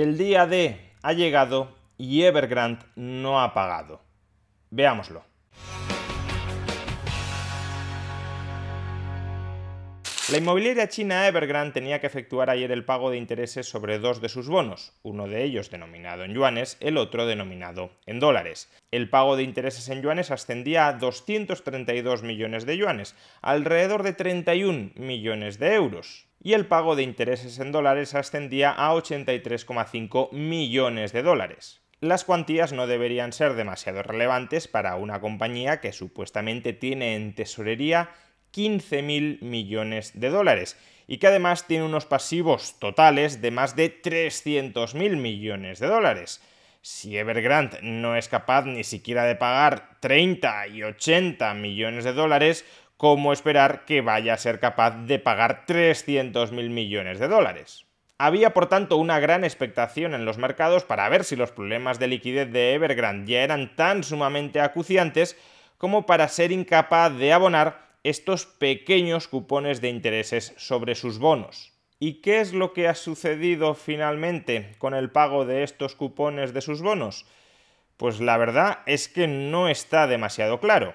El día D ha llegado y Evergrande no ha pagado. Veámoslo. La inmobiliaria china Evergrande tenía que efectuar ayer el pago de intereses sobre dos de sus bonos, uno de ellos denominado en yuanes, el otro denominado en dólares. El pago de intereses en yuanes ascendía a 232 millones de yuanes, alrededor de 31 millones de euros y el pago de intereses en dólares ascendía a 83,5 millones de dólares. Las cuantías no deberían ser demasiado relevantes para una compañía que supuestamente tiene en tesorería 15 mil millones de dólares y que además tiene unos pasivos totales de más de 300 mil millones de dólares. Si Evergrande no es capaz ni siquiera de pagar 30 y 80 millones de dólares, ¿cómo esperar que vaya a ser capaz de pagar 300 mil millones de dólares? Había por tanto una gran expectación en los mercados para ver si los problemas de liquidez de Evergrande ya eran tan sumamente acuciantes como para ser incapaz de abonar estos pequeños cupones de intereses sobre sus bonos. ¿Y qué es lo que ha sucedido finalmente con el pago de estos cupones de sus bonos? Pues la verdad es que no está demasiado claro.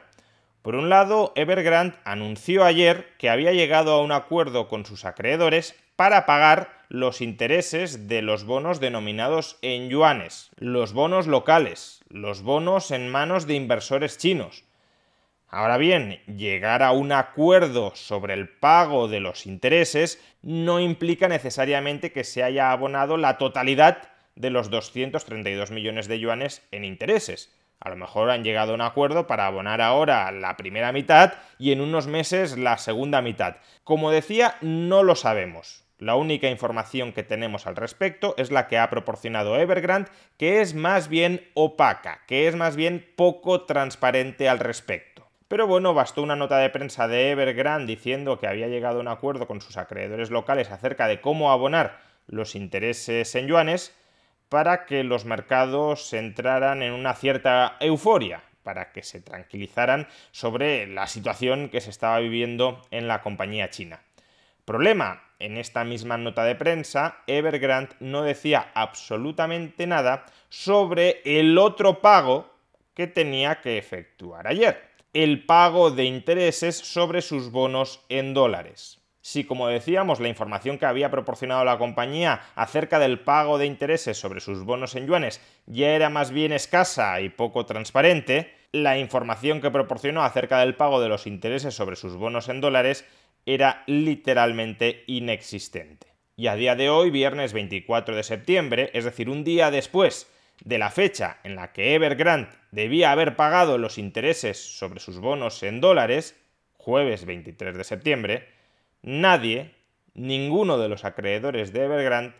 Por un lado, Evergrande anunció ayer que había llegado a un acuerdo con sus acreedores para pagar los intereses de los bonos denominados en yuanes, los bonos locales, los bonos en manos de inversores chinos. Ahora bien, llegar a un acuerdo sobre el pago de los intereses no implica necesariamente que se haya abonado la totalidad de los 232 millones de yuanes en intereses. A lo mejor han llegado a un acuerdo para abonar ahora la primera mitad y en unos meses la segunda mitad. Como decía, no lo sabemos. La única información que tenemos al respecto es la que ha proporcionado Evergrande, que es más bien opaca, que es más bien poco transparente al respecto. Pero bueno, bastó una nota de prensa de Evergrande diciendo que había llegado a un acuerdo con sus acreedores locales acerca de cómo abonar los intereses en yuanes para que los mercados entraran en una cierta euforia, para que se tranquilizaran sobre la situación que se estaba viviendo en la compañía china. Problema, en esta misma nota de prensa, Evergrande no decía absolutamente nada sobre el otro pago que tenía que efectuar ayer el pago de intereses sobre sus bonos en dólares. Si, como decíamos, la información que había proporcionado la compañía acerca del pago de intereses sobre sus bonos en yuanes ya era más bien escasa y poco transparente, la información que proporcionó acerca del pago de los intereses sobre sus bonos en dólares era literalmente inexistente. Y a día de hoy, viernes 24 de septiembre, es decir, un día después de la fecha en la que Evergrande debía haber pagado los intereses sobre sus bonos en dólares, jueves 23 de septiembre, nadie, ninguno de los acreedores de Evergrande,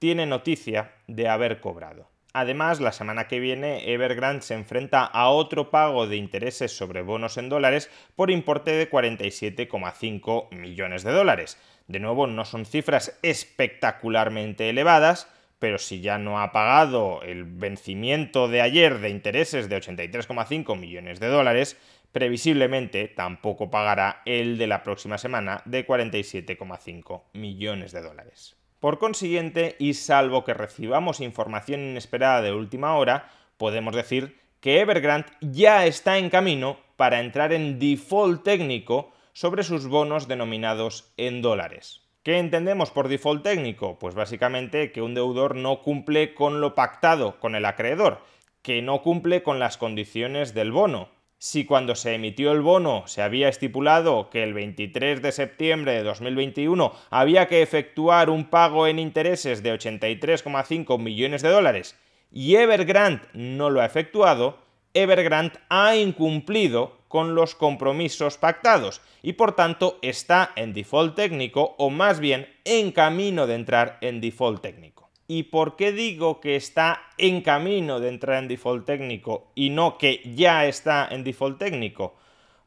tiene noticia de haber cobrado. Además, la semana que viene Evergrande se enfrenta a otro pago de intereses sobre bonos en dólares por importe de 47,5 millones de dólares. De nuevo, no son cifras espectacularmente elevadas, pero si ya no ha pagado el vencimiento de ayer de intereses de 83,5 millones de dólares, previsiblemente tampoco pagará el de la próxima semana de 47,5 millones de dólares. Por consiguiente, y salvo que recibamos información inesperada de última hora, podemos decir que Evergrande ya está en camino para entrar en default técnico sobre sus bonos denominados en dólares. ¿Qué entendemos por default técnico? Pues básicamente que un deudor no cumple con lo pactado con el acreedor, que no cumple con las condiciones del bono. Si cuando se emitió el bono se había estipulado que el 23 de septiembre de 2021 había que efectuar un pago en intereses de 83,5 millones de dólares y Evergrande no lo ha efectuado, Evergrande ha incumplido con los compromisos pactados y por tanto está en default técnico o más bien en camino de entrar en default técnico. ¿Y por qué digo que está en camino de entrar en default técnico y no que ya está en default técnico?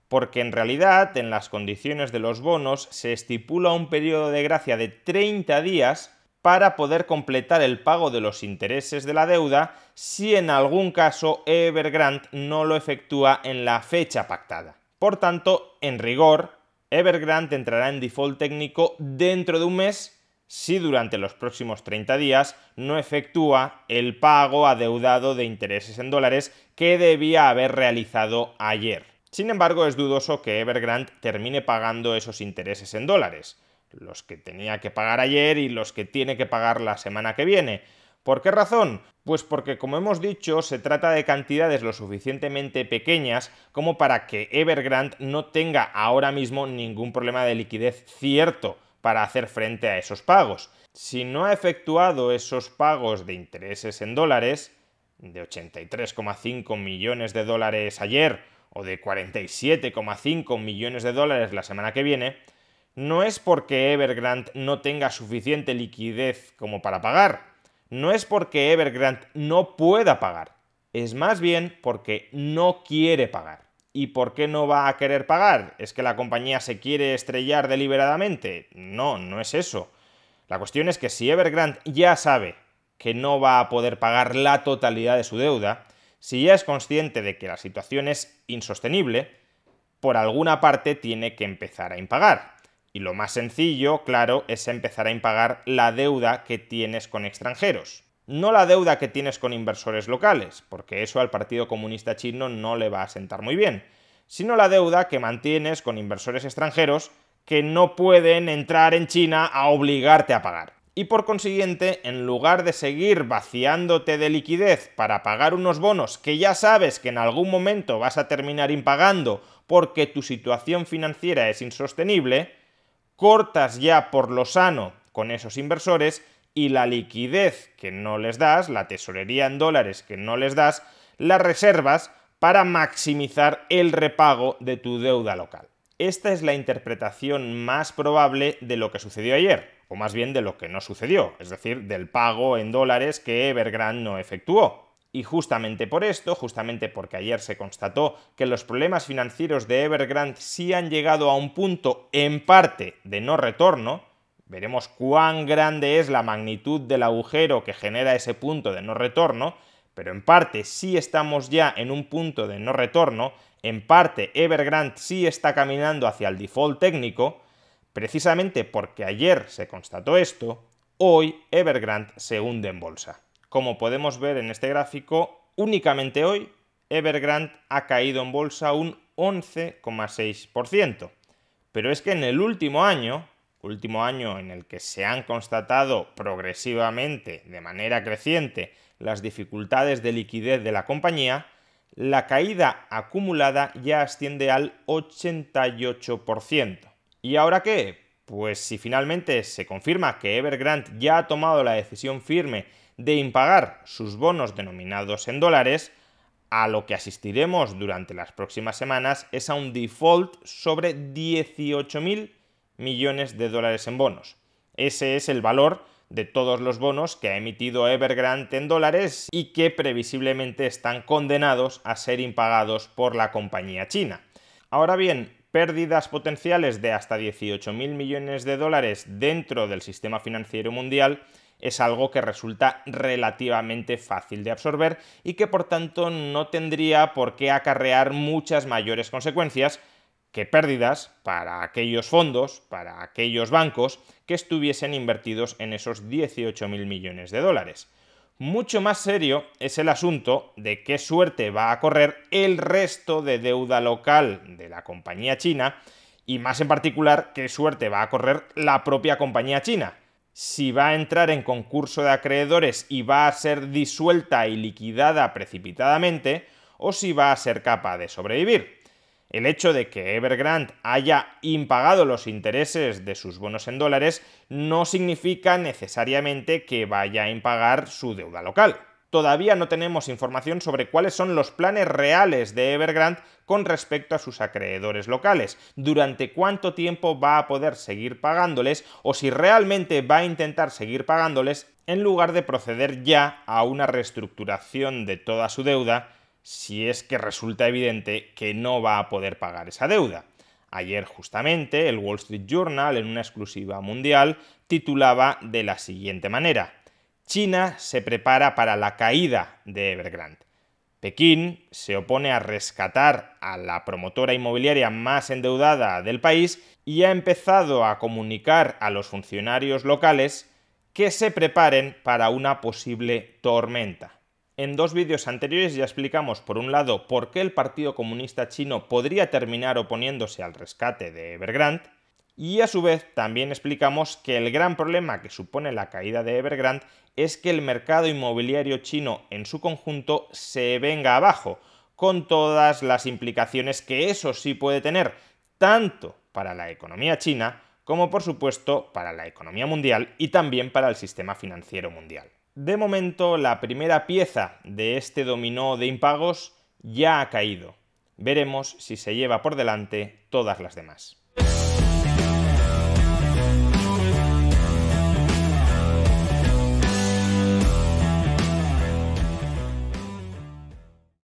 Porque en realidad en las condiciones de los bonos se estipula un periodo de gracia de 30 días para poder completar el pago de los intereses de la deuda si en algún caso Evergrande no lo efectúa en la fecha pactada. Por tanto, en rigor, Evergrande entrará en default técnico dentro de un mes si durante los próximos 30 días no efectúa el pago adeudado de intereses en dólares que debía haber realizado ayer. Sin embargo, es dudoso que Evergrande termine pagando esos intereses en dólares los que tenía que pagar ayer y los que tiene que pagar la semana que viene. ¿Por qué razón? Pues porque, como hemos dicho, se trata de cantidades lo suficientemente pequeñas como para que Evergrande no tenga ahora mismo ningún problema de liquidez cierto para hacer frente a esos pagos. Si no ha efectuado esos pagos de intereses en dólares, de 83,5 millones de dólares ayer o de 47,5 millones de dólares la semana que viene, no es porque Evergrande no tenga suficiente liquidez como para pagar, no es porque Evergrande no pueda pagar, es más bien porque no quiere pagar. ¿Y por qué no va a querer pagar? ¿Es que la compañía se quiere estrellar deliberadamente? No, no es eso. La cuestión es que si Evergrande ya sabe que no va a poder pagar la totalidad de su deuda, si ya es consciente de que la situación es insostenible, por alguna parte tiene que empezar a impagar. Y lo más sencillo, claro, es empezar a impagar la deuda que tienes con extranjeros. No la deuda que tienes con inversores locales, porque eso al Partido Comunista Chino no le va a sentar muy bien, sino la deuda que mantienes con inversores extranjeros que no pueden entrar en China a obligarte a pagar. Y por consiguiente, en lugar de seguir vaciándote de liquidez para pagar unos bonos que ya sabes que en algún momento vas a terminar impagando porque tu situación financiera es insostenible, cortas ya por lo sano con esos inversores y la liquidez que no les das, la tesorería en dólares que no les das, las reservas para maximizar el repago de tu deuda local. Esta es la interpretación más probable de lo que sucedió ayer, o más bien de lo que no sucedió, es decir, del pago en dólares que Evergrande no efectuó. Y justamente por esto, justamente porque ayer se constató que los problemas financieros de Evergrande sí han llegado a un punto en parte de no retorno, veremos cuán grande es la magnitud del agujero que genera ese punto de no retorno, pero en parte sí estamos ya en un punto de no retorno, en parte Evergrande sí está caminando hacia el default técnico, precisamente porque ayer se constató esto, hoy Evergrande se hunde en bolsa como podemos ver en este gráfico, únicamente hoy Evergrande ha caído en bolsa un 11,6%. Pero es que en el último año, último año en el que se han constatado progresivamente, de manera creciente, las dificultades de liquidez de la compañía, la caída acumulada ya asciende al 88%. ¿Y ahora qué? Pues si finalmente se confirma que Evergrande ya ha tomado la decisión firme de impagar sus bonos denominados en dólares, a lo que asistiremos durante las próximas semanas es a un default sobre 18.000 millones de dólares en bonos. Ese es el valor de todos los bonos que ha emitido Evergrande en dólares y que previsiblemente están condenados a ser impagados por la compañía china. Ahora bien, pérdidas potenciales de hasta 18.000 millones de dólares dentro del sistema financiero mundial es algo que resulta relativamente fácil de absorber y que por tanto no tendría por qué acarrear muchas mayores consecuencias que pérdidas para aquellos fondos, para aquellos bancos que estuviesen invertidos en esos 18.000 millones de dólares. Mucho más serio es el asunto de qué suerte va a correr el resto de deuda local de la compañía china y más en particular qué suerte va a correr la propia compañía china, si va a entrar en concurso de acreedores y va a ser disuelta y liquidada precipitadamente, o si va a ser capaz de sobrevivir. El hecho de que Evergrande haya impagado los intereses de sus bonos en dólares no significa necesariamente que vaya a impagar su deuda local. Todavía no tenemos información sobre cuáles son los planes reales de Evergrande con respecto a sus acreedores locales, durante cuánto tiempo va a poder seguir pagándoles o si realmente va a intentar seguir pagándoles en lugar de proceder ya a una reestructuración de toda su deuda si es que resulta evidente que no va a poder pagar esa deuda. Ayer justamente el Wall Street Journal en una exclusiva mundial titulaba de la siguiente manera, China se prepara para la caída de Evergrande. Pekín se opone a rescatar a la promotora inmobiliaria más endeudada del país y ha empezado a comunicar a los funcionarios locales que se preparen para una posible tormenta. En dos vídeos anteriores ya explicamos, por un lado, por qué el Partido Comunista Chino podría terminar oponiéndose al rescate de Evergrande, y a su vez también explicamos que el gran problema que supone la caída de Evergrande es que el mercado inmobiliario chino en su conjunto se venga abajo, con todas las implicaciones que eso sí puede tener, tanto para la economía china como por supuesto para la economía mundial y también para el sistema financiero mundial. De momento, la primera pieza de este dominó de impagos ya ha caído. Veremos si se lleva por delante todas las demás.